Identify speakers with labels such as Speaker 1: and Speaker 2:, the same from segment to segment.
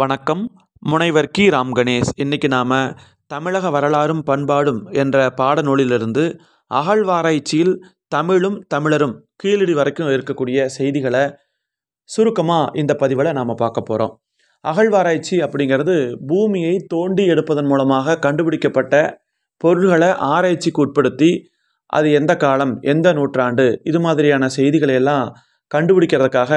Speaker 1: வணக்கம் முனைவர் கி ராம் கணேஷ் இன்றைக்கி நாம் தமிழக வரலாறும் பண்பாடும் என்ற பாடநூலிலிருந்து அகழ்வாராய்ச்சியில் தமிழும் தமிழரும் கீழடி வரைக்கும் இருக்கக்கூடிய செய்திகளை சுருக்கமாக இந்த பதிவில் நாம் பார்க்க போகிறோம் அகழ்வாராய்ச்சி அப்படிங்கிறது பூமியை தோண்டி எடுப்பதன் மூலமாக கண்டுபிடிக்கப்பட்ட பொருள்களை ஆராய்ச்சிக்கு உட்படுத்தி அது எந்த காலம் எந்த நூற்றாண்டு இது மாதிரியான செய்திகளை எல்லாம் கண்டுபிடிக்கிறதுக்காக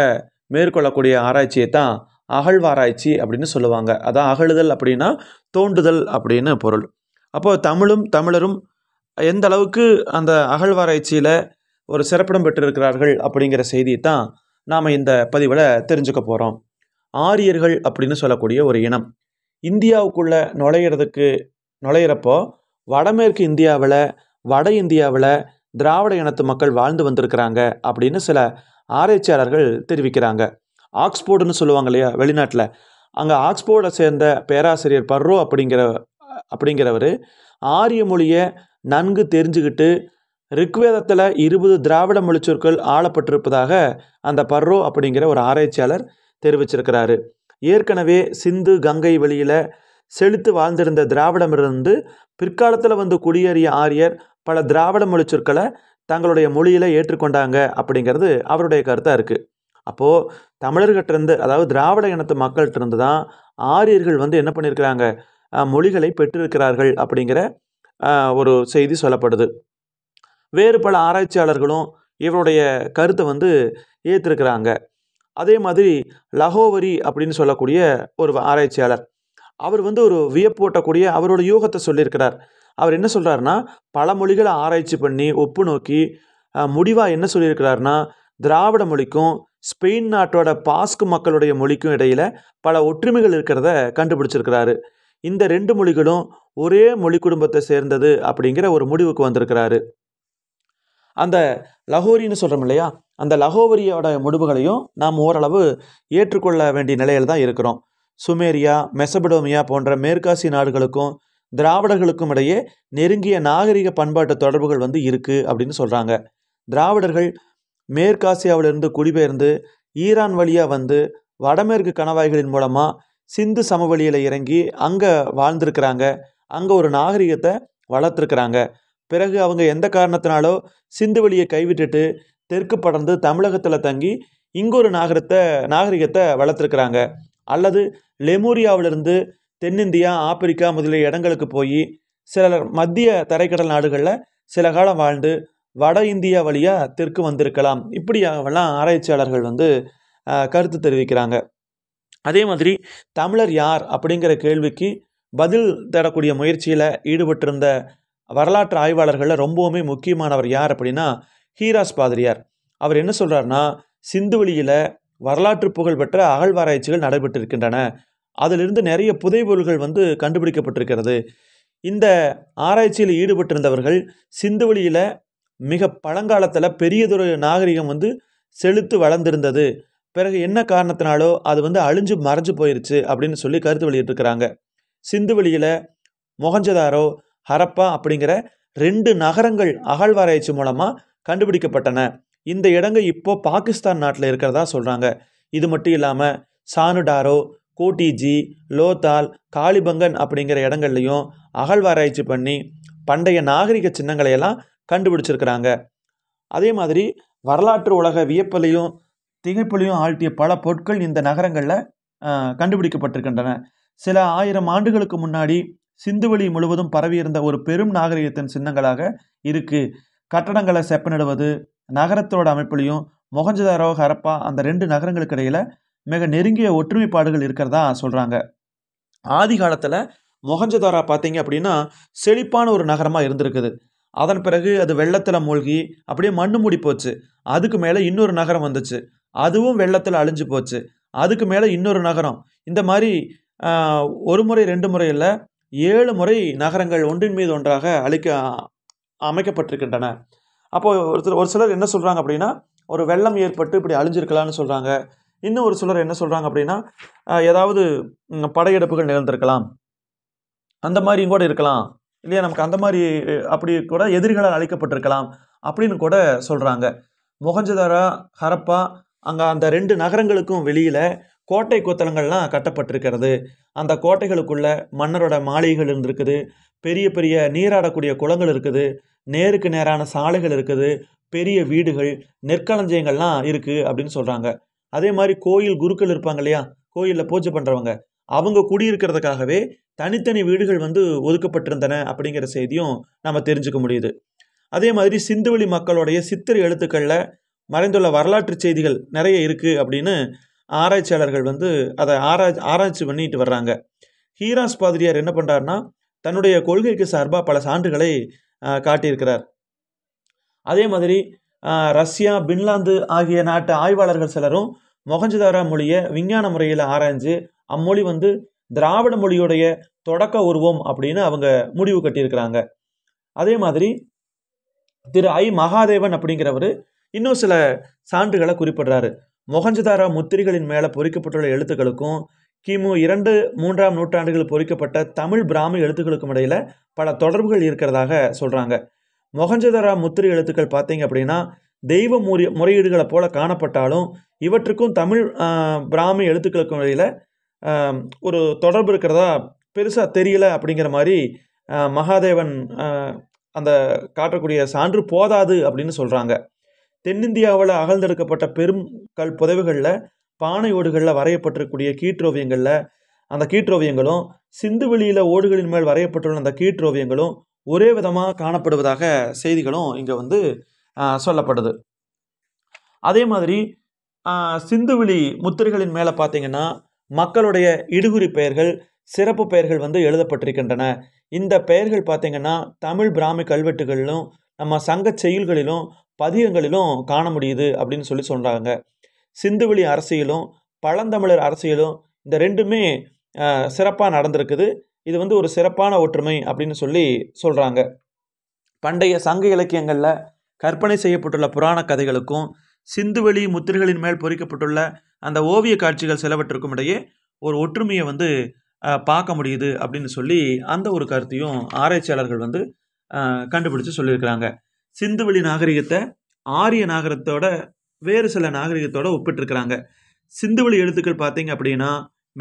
Speaker 1: மேற்கொள்ளக்கூடிய ஆராய்ச்சியை தான் அகழ்வாராய்ச்சி அப்படின்னு சொல்லுவாங்க அதான் அகழுதல் அப்படின்னா தோண்டுதல் அப்படின்னு பொருள் அப்போது தமிழும் தமிழரும் எந்த அளவுக்கு அந்த அகழ்வாராய்ச்சியில் ஒரு சிறப்பிடம் பெற்றிருக்கிறார்கள் அப்படிங்கிற செய்தி தான் நாம் இந்த பதிவில் தெரிஞ்சுக்க போகிறோம் ஆரியர்கள் அப்படின்னு சொல்லக்கூடிய ஒரு இனம் இந்தியாவுக்குள்ளே நுழையிறதுக்கு நுழையிறப்போ வடமேற்கு இந்தியாவில் வட இந்தியாவில் திராவிட இனத்து மக்கள் வாழ்ந்து வந்திருக்கிறாங்க அப்படின்னு சில ஆராய்ச்சியாளர்கள் தெரிவிக்கிறாங்க ஆக்ஸ்போர்டுன்னு சொல்லுவாங்க இல்லையா வெளிநாட்டில் அங்கே ஆக்ஸ்போர்டை சேர்ந்த பேராசிரியர் பர்ரோ அப்படிங்கிற அப்படிங்கிறவர் ஆரிய மொழியை நன்கு தெரிஞ்சுக்கிட்டு ரிக்வேதத்தில் இருபது திராவிட மொழிச்சொற்கள் ஆளப்பட்டிருப்பதாக அந்த பர்ரோ அப்படிங்கிற ஒரு ஆராய்ச்சியாளர் தெரிவிச்சிருக்கிறாரு ஏற்கனவே சிந்து கங்கை வெளியில் செழித்து வாழ்ந்திருந்த திராவிடமிருந்து பிற்காலத்தில் வந்து குடியேறிய ஆரியர் பல திராவிட மொழிச்சொற்களை தங்களுடைய மொழியில் ஏற்றுக்கொண்டாங்க அப்படிங்கிறது அவருடைய கருத்தாக இருக்குது அப்போது தமிழர்கிட்டேருந்து அதாவது திராவிட இனத்து மக்கள்கிட்டேருந்து தான் ஆரியர்கள் வந்து என்ன பண்ணியிருக்கிறாங்க மொழிகளை பெற்றிருக்கிறார்கள் அப்படிங்கிற ஒரு செய்தி சொல்லப்படுது வேறு பல ஆராய்ச்சியாளர்களும் இவருடைய கருத்தை வந்து ஏற்றிருக்கிறாங்க அதே மாதிரி லஹோவரி அப்படின்னு சொல்லக்கூடிய ஒரு ஆராய்ச்சியாளர் அவர் வந்து ஒரு வியப்பூட்டக்கூடிய அவரோட யூகத்தை சொல்லியிருக்கிறார் அவர் என்ன சொல்கிறாருன்னா பல மொழிகளை ஆராய்ச்சி பண்ணி ஒப்பு நோக்கி முடிவாக என்ன சொல்லியிருக்கிறாருன்னா திராவிட மொழிக்கும் ஸ்பெயின் நாட்டோட பாஸ்கு மக்களுடைய மொழிக்கும் இடையில் பல ஒற்றுமைகள் இருக்கிறத கண்டுபிடிச்சிருக்கிறாரு இந்த ரெண்டு மொழிகளும் ஒரே மொழி குடும்பத்தை சேர்ந்தது அப்படிங்கிற ஒரு முடிவுக்கு வந்திருக்கிறாரு அந்த லஹோரின்னு சொல்கிறோம் இல்லையா அந்த லஹோவரியோட முடிவுகளையும் நாம் ஓரளவு ஏற்றுக்கொள்ள வேண்டிய நிலையில் தான் இருக்கிறோம் சுமேரியா மெசபடோமியா போன்ற மேற்காசி நாடுகளுக்கும் திராவிடர்களுக்கும் இடையே நெருங்கிய நாகரிக பண்பாட்டு தொடர்புகள் வந்து இருக்குது அப்படின்னு சொல்கிறாங்க திராவிடர்கள் மேற்காசியாவிலிருந்து குடிபெயர்ந்து ஈரான் வழியாக வந்து வடமேற்கு கணவாய்களின் மூலமாக சிந்து சமவெளியில் இறங்கி அங்கே வாழ்ந்திருக்கிறாங்க அங்கே ஒரு நாகரிகத்தை வளர்த்துருக்குறாங்க பிறகு அவங்க எந்த காரணத்தினாலோ சிந்து வழியை கைவிட்டுட்டு தெற்கு படர்ந்து தமிழகத்தில் தங்கி இங்கொரு நாகரத்தை நாகரிகத்தை வளர்த்துருக்குறாங்க அல்லது லெமூரியாவிலிருந்து தென்னிந்தியா ஆப்பிரிக்கா முதலிய இடங்களுக்கு போய் சிலர் மத்திய தரைக்கடல் நாடுகளில் சில காலம் வாழ்ந்து வட இந்தியா வழியாக தெற்கு வந்திருக்கலாம் இப்படியாகலாம் ஆராய்ச்சியாளர்கள் வந்து கருத்து தெரிவிக்கிறாங்க அதே மாதிரி தமிழர் யார் அப்படிங்கிற கேள்விக்கு பதில் தேடக்கூடிய முயற்சியில் ஈடுபட்டிருந்த வரலாற்று ஆய்வாளர்களில் ரொம்பவுமே முக்கியமானவர் யார் அப்படின்னா ஹீராஸ் பாதிரியார் அவர் என்ன சொல்கிறாருன்னா சிந்து வழியில் வரலாற்று புகழ் பெற்ற அகழ்வாராய்ச்சிகள் நடைபெற்றிருக்கின்றன அதிலிருந்து நிறைய புதைபொருள்கள் வந்து கண்டுபிடிக்கப்பட்டிருக்கிறது இந்த ஆராய்ச்சியில் ஈடுபட்டிருந்தவர்கள் சிந்து வழியில் மிக பழங்காலத்தில் பெரியதொரு நாகரிகம் வந்து செலுத்து வளர்ந்துருந்தது பிறகு என்ன காரணத்தினாலோ அது வந்து அழிஞ்சு மறைஞ்சு போயிருச்சு அப்படின்னு சொல்லி கருத்து இருக்கிறாங்க சிந்து வெளியில் மொகஞ்சதாரோ ஹரப்பா அப்படிங்கிற ரெண்டு நகரங்கள் அகழ்வாராய்ச்சி மூலமாக கண்டுபிடிக்கப்பட்டன இந்த இடங்கள் இப்போ பாகிஸ்தான் நாட்டில் இருக்கிறதா சொல்கிறாங்க இது மட்டும் இல்லாமல் சானுடாரோ கோட்டிஜி லோத்தால் காளிபங்கன் அப்படிங்கிற இடங்கள்லையும் அகழ்வாராய்ச்சி பண்ணி பண்டைய நாகரிக சின்னங்களையெல்லாம் கண்டுபிடிச்சிருக்கிறாங்க அதே மாதிரி வரலாற்று உலக வியப்பலையும் திகைப்பிலையும் ஆழ்த்திய பல பொருட்கள் இந்த நகரங்களில் கண்டுபிடிக்கப்பட்டிருக்கின்றன சில ஆயிரம் ஆண்டுகளுக்கு முன்னாடி சிந்துவெளி முழுவதும் பரவியிருந்த ஒரு பெரும் நாகரிகத்தின் சின்னங்களாக இருக்குது கட்டடங்களை செப்பனிடுவது நகரத்தோட அமைப்புலையும் மொகஞ்சதாரோ ஹரப்பா அந்த ரெண்டு நகரங்களுக்கு இடையில் மிக நெருங்கிய ஒற்றுமைப்பாடுகள் இருக்கிறதா சொல்கிறாங்க ஆதி காலத்தில் மொகஞ்சதாரா பார்த்தீங்க அப்படின்னா செழிப்பான ஒரு நகரமாக இருந்திருக்குது அதன் பிறகு அது வெள்ளத்தில் மூழ்கி அப்படியே மண்ணு மூடி போச்சு அதுக்கு மேலே இன்னொரு நகரம் வந்துச்சு அதுவும் வெள்ளத்தில் அழிஞ்சு போச்சு அதுக்கு மேலே இன்னொரு நகரம் இந்த மாதிரி ஒரு முறை ரெண்டு முறை இல்லை ஏழு முறை நகரங்கள் ஒன்றின் மீது ஒன்றாக அழிக்க அமைக்கப்பட்டிருக்கின்றன அப்போது ஒருத்தர் ஒரு சிலர் என்ன சொல்கிறாங்க அப்படின்னா ஒரு வெள்ளம் ஏற்பட்டு இப்படி அழிஞ்சிருக்கலாம்னு சொல்கிறாங்க இன்னும் ஒரு சிலர் என்ன சொல்கிறாங்க அப்படின்னா ஏதாவது படையெடுப்புகள் நிகழ்ந்திருக்கலாம் அந்த மாதிரியும் கூட இருக்கலாம் இல்லையா நமக்கு அந்த மாதிரி அப்படி கூட எதிரிகளால் அழைக்கப்பட்டிருக்கலாம் அப்படின்னு கூட சொல்கிறாங்க மொகஞ்சதாரா ஹரப்பா அங்கே அந்த ரெண்டு நகரங்களுக்கும் வெளியில் கோட்டை கொத்தளங்கள்லாம் கட்டப்பட்டிருக்கிறது அந்த கோட்டைகளுக்குள்ள மன்னரோட மாளிகைகள் இருந்திருக்குது பெரிய பெரிய நீராடக்கூடிய குளங்கள் இருக்குது நேருக்கு நேரான சாலைகள் இருக்குது பெரிய வீடுகள் நெற்களஞ்சியங்கள்லாம் இருக்குது அப்படின்னு சொல்கிறாங்க அதே மாதிரி கோயில் குருக்கள் இருப்பாங்க இல்லையா கோயிலில் பூஜை பண்ணுறவங்க அவங்க குடியிருக்கிறதுக்காகவே தனித்தனி வீடுகள் வந்து ஒதுக்கப்பட்டிருந்தன அப்படிங்கிற செய்தியும் நம்ம தெரிஞ்சுக்க முடியுது அதே மாதிரி சிந்துவெளி மக்களுடைய சித்திரை எழுத்துக்களில் மறைந்துள்ள வரலாற்று செய்திகள் நிறைய இருக்குது அப்படின்னு ஆராய்ச்சியாளர்கள் வந்து அதை ஆராய்ச்சி ஆராய்ச்சி பண்ணிட்டு வர்றாங்க ஹீராஸ் பாதிரியார் என்ன பண்ணுறாருன்னா தன்னுடைய கொள்கைக்கு சார்பாக பல சான்றுகளை காட்டியிருக்கிறார் அதே மாதிரி ரஷ்யா பின்லாந்து ஆகிய நாட்டு ஆய்வாளர்கள் சிலரும் மொகஞ்சதாரா மொழியை விஞ்ஞான முறையில் ஆராய்ஞ்சு அம்மொழி வந்து திராவிட மொழியுடைய தொடக்க உருவம் அப்படின்னு அவங்க முடிவு கட்டியிருக்கிறாங்க அதே மாதிரி திரு ஐ மகாதேவன் அப்படிங்கிறவர் இன்னும் சில சான்றுகளை குறிப்பிடுறாரு மொகஞ்சதாரா முத்திரிகளின் மேலே பொறிக்கப்பட்டுள்ள எழுத்துக்களுக்கும் கிமு இரண்டு மூன்றாம் நூற்றாண்டுகள் பொறிக்கப்பட்ட தமிழ் பிராமி எழுத்துக்களுக்கும் இடையில பல தொடர்புகள் இருக்கிறதாக சொல்கிறாங்க மொகஞ்சதாரா முத்திரை எழுத்துக்கள் பார்த்தீங்க அப்படின்னா தெய்வ முறை முறையீடுகளை போல காணப்பட்டாலும் இவற்றுக்கும் தமிழ் பிராமி எழுத்துக்களுக்கும் இடையில ஒரு தொடர்பு இருக்கிறதா பெருசாக தெரியலை அப்படிங்கிற மாதிரி மகாதேவன் அந்த காட்டக்கூடிய சான்று போதாது அப்படின்னு சொல்கிறாங்க தென்னிந்தியாவில் அகழ்ந்தெடுக்கப்பட்ட பெரும் கல் புதவுகளில் பானை ஓடுகளில் வரையப்பட்டிருக்கக்கூடிய கீற்றோவியங்களில் அந்த கீற்றோவியங்களும் சிந்து வெளியில் ஓடுகளின் மேல் வரையப்பட்டுள்ள அந்த கீற்றோவியங்களும் ஒரே விதமாக காணப்படுவதாக செய்திகளும் இங்கே வந்து சொல்லப்படுது அதே மாதிரி சிந்துவெளி முத்திரைகளின் மேலே பார்த்தீங்கன்னா மக்களுடைய இடுகுறி பெயர்கள் சிறப்பு பெயர்கள் வந்து எழுதப்பட்டிருக்கின்றன இந்த பெயர்கள் பார்த்திங்கன்னா தமிழ் பிராமி கல்வெட்டுகளிலும் நம்ம சங்க செயல்களிலும் பதியங்களிலும் காண முடியுது அப்படின்னு சொல்லி சொல்கிறாங்க சிந்துவெளி அரசியலும் பழந்தமிழர் அரசியலும் இந்த ரெண்டுமே சிறப்பாக நடந்திருக்குது இது வந்து ஒரு சிறப்பான ஒற்றுமை அப்படின்னு சொல்லி சொல்கிறாங்க பண்டைய சங்க இலக்கியங்களில் கற்பனை செய்யப்பட்டுள்ள புராண கதைகளுக்கும் சிந்துவெளி முத்திரைகளின் மேல் பொறிக்கப்பட்டுள்ள அந்த ஓவிய காட்சிகள் சிலவற்றிற்கும் இடையே ஒரு ஒற்றுமையை வந்து பார்க்க முடியுது அப்படின்னு சொல்லி அந்த ஒரு கருத்தையும் ஆராய்ச்சியாளர்கள் வந்து கண்டுபிடிச்சு சொல்லியிருக்கிறாங்க சிந்துவெளி நாகரிகத்தை ஆரிய நாகரத்தோட வேறு சில நாகரிகத்தோட ஒப்பிட்டிருக்கிறாங்க சிந்துவெளி எழுத்துக்கள் பார்த்தீங்க அப்படின்னா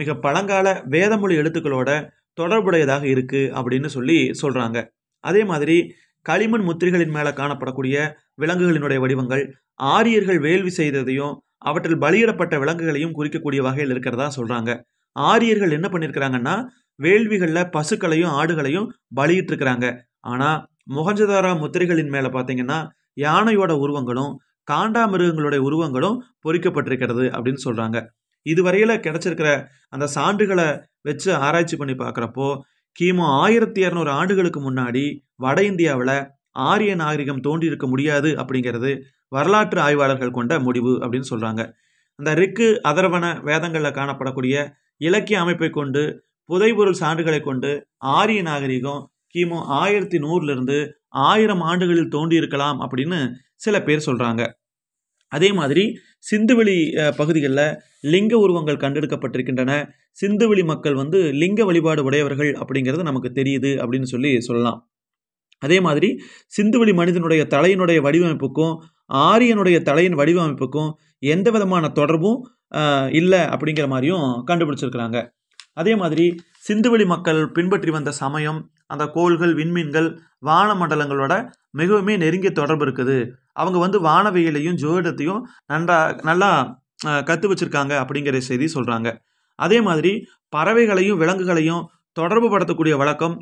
Speaker 1: மிக பழங்கால வேதமொழி எழுத்துக்களோட தொடர்புடையதாக இருக்குது அப்படின்னு சொல்லி சொல்கிறாங்க அதே மாதிரி களிமண் முத்திரைகளின் மேலே காணப்படக்கூடிய விலங்குகளினுடைய வடிவங்கள் ஆரியர்கள் வேள்வி செய்ததையும் அவற்றில் பலியிடப்பட்ட விலங்குகளையும் குறிக்கக்கூடிய வகையில் இருக்கிறதா சொல்கிறாங்க ஆரியர்கள் என்ன பண்ணியிருக்கிறாங்கன்னா வேள்விகளில் பசுக்களையும் ஆடுகளையும் பலியிட்டிருக்கிறாங்க ஆனால் முகஞ்சதாரா முத்திரைகளின் மேலே பார்த்தீங்கன்னா யானையோட உருவங்களும் காண்டாமிருகங்களுடைய உருவங்களும் பொறிக்கப்பட்டிருக்கிறது அப்படின்னு சொல்கிறாங்க இதுவரையில் கிடச்சிருக்கிற அந்த சான்றுகளை வச்சு ஆராய்ச்சி பண்ணி பார்க்குறப்போ கிமு ஆயிரத்தி இரநூறு ஆண்டுகளுக்கு முன்னாடி வட இந்தியாவில் ஆரிய நாகரிகம் தோன்றியிருக்க முடியாது அப்படிங்கிறது வரலாற்று ஆய்வாளர்கள் கொண்ட முடிவு அப்படின்னு சொல்கிறாங்க அந்த ரிக்கு அதரவன வேதங்களில் காணப்படக்கூடிய இலக்கிய அமைப்பை கொண்டு புதைபொருள் சான்றுகளை கொண்டு ஆரிய நாகரிகம் கிமு ஆயிரத்தி நூறுலேருந்து ஆயிரம் ஆண்டுகளில் தோன்றியிருக்கலாம் அப்படின்னு சில பேர் சொல்கிறாங்க அதே மாதிரி சிந்துவெளி பகுதிகளில் லிங்க உருவங்கள் கண்டெடுக்கப்பட்டிருக்கின்றன சிந்துவெளி மக்கள் வந்து லிங்க வழிபாடு உடையவர்கள் அப்படிங்கிறது நமக்கு தெரியுது அப்படின்னு சொல்லி சொல்லலாம் அதே மாதிரி சிந்துவெளி மனிதனுடைய தலையினுடைய வடிவமைப்புக்கும் ஆரியனுடைய தலையின் வடிவமைப்புக்கும் எந்த விதமான தொடர்பும் இல்லை அப்படிங்கிற மாதிரியும் கண்டுபிடிச்சிருக்கிறாங்க அதே மாதிரி சிந்துவெளி மக்கள் பின்பற்றி வந்த சமயம் அந்த கோள்கள் விண்மீன்கள் வான மண்டலங்களோட மிகவுமே நெருங்கிய தொடர்பு இருக்குது அவங்க வந்து வானவியலையும் ஜோதிடத்தையும் நன்றா நல்லா கற்று வச்சுருக்காங்க அப்படிங்கிற செய்தி சொல்கிறாங்க அதே மாதிரி பறவைகளையும் விலங்குகளையும் தொடர்பு படுத்தக்கூடிய வழக்கம்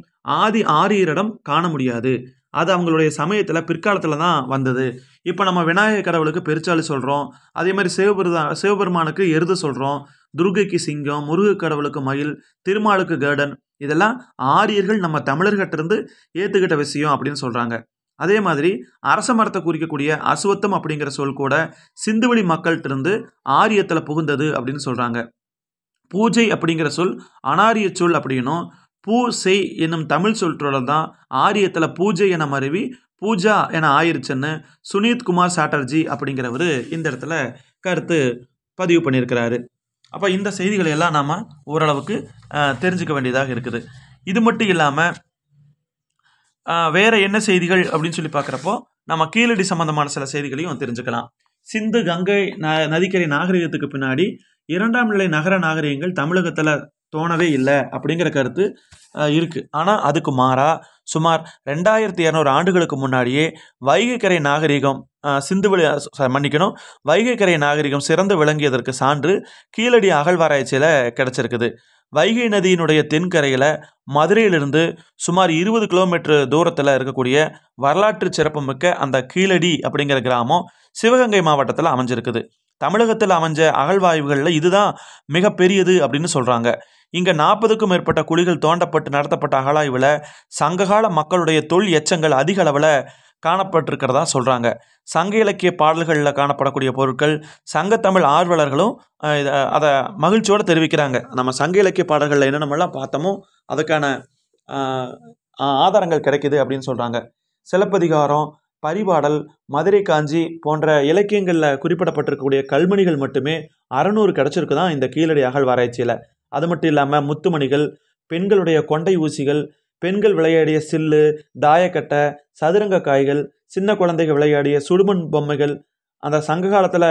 Speaker 1: ஆதி ஆரியரிடம் காண முடியாது அது அவங்களுடைய சமயத்தில் பிற்காலத்தில் தான் வந்தது இப்போ நம்ம விநாயகர் கடவுளுக்கு பெருச்சாலு சொல்கிறோம் அதே மாதிரி சிவபெருதா சிவபெருமானுக்கு எருது சொல்கிறோம் துர்கைக்கு சிங்கம் முருக கடவுளுக்கு மயில் திருமாலுக்கு கேர்டன் இதெல்லாம் ஆரியர்கள் நம்ம தமிழர்கிட்ட ஏற்றுக்கிட்ட விஷயம் அப்படின்னு சொல்கிறாங்க அதே மாதிரி அரச மரத்தை குறிக்கக்கூடிய அசுவத்தம் அப்படிங்கிற சொல் கூட சிந்துவெளி மக்கள்கிட்டருந்து ஆரியத்தில் புகுந்தது அப்படின்னு சொல்கிறாங்க பூஜை அப்படிங்கிற சொல் அனாரிய சொல் அப்படின்னும் பூ செய் என்னும் தமிழ் சொற்றொடர் தான் ஆரியத்தில் பூஜை என மருவி பூஜா என ஆயிருச்சுன்னு சுனீத்குமார் சாட்டர்ஜி அப்படிங்கிறவர் இந்த இடத்துல கருத்து பதிவு பண்ணியிருக்கிறாரு அப்போ இந்த செய்திகளை எல்லாம் நாம் ஓரளவுக்கு தெரிஞ்சுக்க வேண்டியதாக இருக்குது இது மட்டும் இல்லாமல் வேறு என்ன செய்திகள் அப்படின்னு சொல்லி பார்க்குறப்போ நம்ம கீழடி சம்மந்தமான சில செய்திகளையும் தெரிஞ்சுக்கலாம் சிந்து கங்கை ந நதிக்கரை நாகரிகத்துக்கு பின்னாடி இரண்டாம் நிலை நகர நாகரிகங்கள் தமிழகத்தில் தோணவே இல்லை அப்படிங்கிற கருத்து இருக்குது ஆனால் அதுக்கு மாறாக சுமார் ரெண்டாயிரத்தி இரநூறு ஆண்டுகளுக்கு முன்னாடியே வைகைக்கரை நாகரிகம் சிந்துவெளி மன்னிக்கணும் வைகைக்கரை நாகரிகம் சிறந்து விளங்கியதற்கு சான்று கீழடி அகழ்வாராய்ச்சியில் கிடச்சிருக்குது வைகை நதியினுடைய தென்கரையில் மதுரையிலிருந்து சுமார் இருபது கிலோமீட்டர் தூரத்தில் இருக்கக்கூடிய வரலாற்று சிறப்புமிக்க அந்த கீழடி அப்படிங்கிற கிராமம் சிவகங்கை மாவட்டத்தில் அமைஞ்சிருக்குது தமிழகத்தில் அமைஞ்ச அகழ்வாய்வுகளில் இதுதான் மிகப்பெரியது அப்படின்னு சொல்கிறாங்க இங்கே நாற்பதுக்கும் மேற்பட்ட குழிகள் தோண்டப்பட்டு நடத்தப்பட்ட அகழாய்வில் சங்ககால மக்களுடைய தொழில் எச்சங்கள் அதிக அளவில் காணப்பட்டிருக்கிறதா சொல்கிறாங்க சங்க இலக்கிய பாடல்களில் காணப்படக்கூடிய பொருட்கள் சங்க தமிழ் ஆர்வலர்களும் இதை அதை மகிழ்ச்சியோடு தெரிவிக்கிறாங்க நம்ம சங்க இலக்கிய பாடல்களில் என்னென்னமெல்லாம் பார்த்தோமோ அதுக்கான ஆதாரங்கள் கிடைக்கிது அப்படின்னு சொல்கிறாங்க சிலப்பதிகாரம் பரிபாடல் மதுரை காஞ்சி போன்ற இலக்கியங்களில் குறிப்பிடப்பட்டிருக்கக்கூடிய கல்மணிகள் மட்டுமே அறநூறு கிடச்சிருக்கு தான் இந்த கீழடி அகழ்வாராய்ச்சியில் அது மட்டும் இல்லாமல் முத்துமணிகள் பெண்களுடைய கொண்டை ஊசிகள் பெண்கள் விளையாடிய சில்லு தாயக்கட்டை சதுரங்க காய்கள் சின்ன குழந்தைகள் விளையாடிய சுடுமண் பொம்மைகள் அந்த சங்க காலத்தில்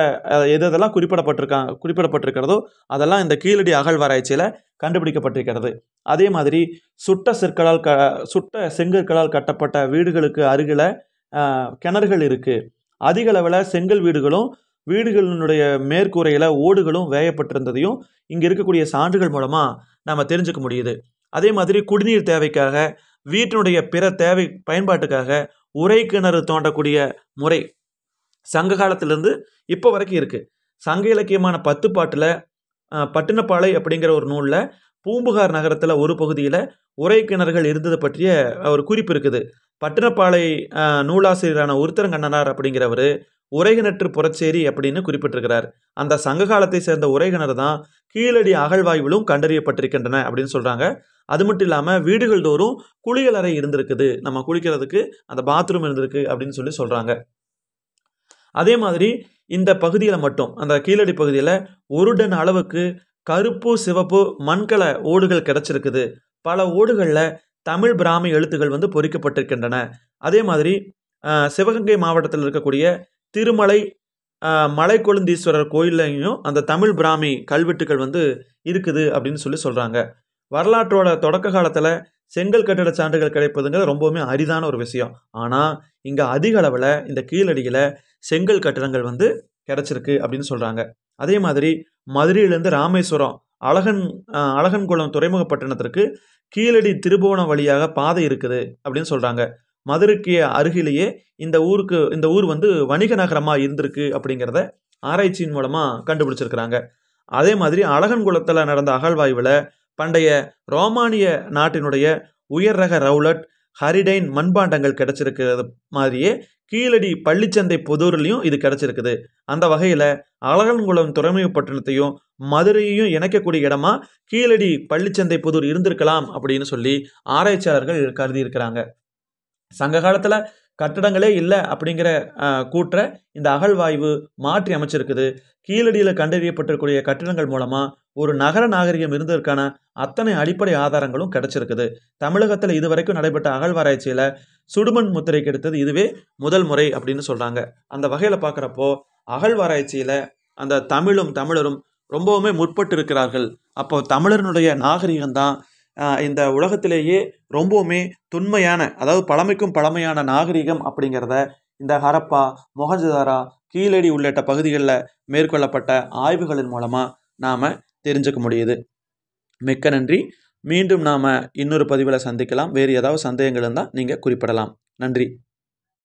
Speaker 1: எது எதெல்லாம் குறிப்பிடப்பட்டிருக்காங்க குறிப்பிடப்பட்டிருக்கிறதோ அதெல்லாம் இந்த கீழடி அகழ்வாராய்ச்சியில் கண்டுபிடிக்கப்பட்டிருக்கிறது அதே மாதிரி சுட்ட சிற்களால் க சுட்ட செங்கற்களால் கட்டப்பட்ட வீடுகளுக்கு அருகில் கிணறுகள் இருக்குது அதிக அளவில் செங்கல் வீடுகளும் வீடுகளினுடைய மேற்கூரையில் ஓடுகளும் வேயப்பட்டிருந்ததையும் இங்கே இருக்கக்கூடிய சான்றுகள் மூலமாக நம்ம தெரிஞ்சுக்க முடியுது அதே மாதிரி குடிநீர் தேவைக்காக வீட்டினுடைய பிற தேவை பயன்பாட்டுக்காக உரை கிணறு தோண்டக்கூடிய முறை சங்க காலத்திலேருந்து இப்போ வரைக்கும் இருக்குது சங்க இலக்கியமான பத்து பாட்டில் பட்டினப்பாளை அப்படிங்கிற ஒரு நூலில் பூம்புகார் நகரத்தில் ஒரு பகுதியில் உரை கிணறுகள் இருந்தது பற்றிய ஒரு குறிப்பு இருக்குது பட்டினப்பாளை நூலாசிரியரான உருத்தரங்கண்ணனார் அப்படிங்கிறவர் உரைகிணற்று புறச்சேரி அப்படின்னு குறிப்பிட்டிருக்கிறார் அந்த சங்க காலத்தை சேர்ந்த உரைகிணறு தான் கீழடி அகழ்வாய்வுகளும் கண்டறியப்பட்டிருக்கின்றன அப்படின்னு சொல்கிறாங்க அது மட்டும் இல்லாமல் வீடுகள் தோறும் குளியலறை இருந்திருக்குது நம்ம குளிக்கிறதுக்கு அந்த பாத்ரூம் இருந்திருக்கு அப்படின்னு சொல்லி சொல்கிறாங்க அதே மாதிரி இந்த பகுதியில் மட்டும் அந்த கீழடி பகுதியில் ஒரு டன் அளவுக்கு கருப்பு சிவப்பு மண்கல ஓடுகள் கிடச்சிருக்குது பல ஓடுகளில் தமிழ் பிராமி எழுத்துகள் வந்து பொறிக்கப்பட்டிருக்கின்றன அதே மாதிரி சிவகங்கை மாவட்டத்தில் இருக்கக்கூடிய திருமலை மலை கொழுந்தீஸ்வரர் கோயில்லையும் அந்த தமிழ் பிராமி கல்வெட்டுகள் வந்து இருக்குது அப்படின்னு சொல்லி சொல்கிறாங்க வரலாற்றோட தொடக்க காலத்தில் செங்கல் கட்டிட சான்றுகள் கிடைப்பதுங்கிறது ரொம்பவுமே அரிதான ஒரு விஷயம் ஆனால் இங்கே அதிக அளவில் இந்த கீழடியில் செங்கல் கட்டடங்கள் வந்து கிடச்சிருக்கு அப்படின்னு சொல்கிறாங்க அதே மாதிரி மதுரையிலேருந்து ராமேஸ்வரம் அழகன் அழகன்குளம் துறைமுகப்பட்டினத்திற்கு கீழடி திருபுவனம் வழியாக பாதை இருக்குது அப்படின்னு சொல்கிறாங்க மதுரைக்கு அருகிலேயே இந்த ஊருக்கு இந்த ஊர் வந்து வணிக நகரமாக இருந்திருக்கு அப்படிங்கிறத ஆராய்ச்சியின் மூலமாக கண்டுபிடிச்சிருக்கிறாங்க அதே மாதிரி அழகன்குளத்தில் நடந்த அகழ்வாய்வில் பண்டைய ரோமானிய நாட்டினுடைய உயர் ரக ரவுலட் ஹரிடைன் மண்பாண்டங்கள் கிடச்சிருக்கிறது மாதிரியே கீழடி பள்ளிச்சந்தை புதூர்லேயும் இது கிடச்சிருக்குது அந்த வகையில் அழகன்குளம் துறைமுகப்பட்டினத்தையும் மதுரையையும் இணைக்கக்கூடிய இடமா கீழடி பள்ளிச்சந்தை புதூர் இருந்திருக்கலாம் அப்படின்னு சொல்லி ஆராய்ச்சியாளர்கள் கருதியிருக்கிறாங்க சங்க காலத்தில் கட்டடங்களே இல்லை அப்படிங்கிற கூற்ற இந்த அகழ்வாய்வு மாற்றி அமைச்சிருக்குது கீழடியில் கண்டறியப்பட்டிருக்கூடிய கட்டிடங்கள் மூலமாக ஒரு நகர நாகரிகம் இருந்ததற்கான அத்தனை அடிப்படை ஆதாரங்களும் கிடைச்சிருக்குது தமிழகத்தில் இதுவரைக்கும் நடைபெற்ற அகழ்வாராய்ச்சியில் சுடுமண் முத்திரை கெடுத்தது இதுவே முதல் முறை அப்படின்னு சொல்கிறாங்க அந்த வகையில் பார்க்குறப்போ அகழ்வாராய்ச்சியில் அந்த தமிழும் தமிழரும் ரொம்பவுமே முற்பட்டு இருக்கிறார்கள் அப்போ தமிழர்களுடைய நாகரிகம்தான் இந்த உலகத்திலேயே ரொம்பவுமே தொன்மையான அதாவது பழமைக்கும் பழமையான நாகரிகம் அப்படிங்கிறத இந்த ஹரப்பா மொஹஞ்சதாரா கீழடி உள்ளிட்ட பகுதிகளில் மேற்கொள்ளப்பட்ட ஆய்வுகளின் மூலமாக நாம் தெரிஞ்சுக்க முடியுது மிக்க நன்றி மீண்டும் நாம் இன்னொரு பதிவில் சந்திக்கலாம் வேறு ஏதாவது சந்தேகங்கள் இருந்தால் நீங்கள் குறிப்பிடலாம் நன்றி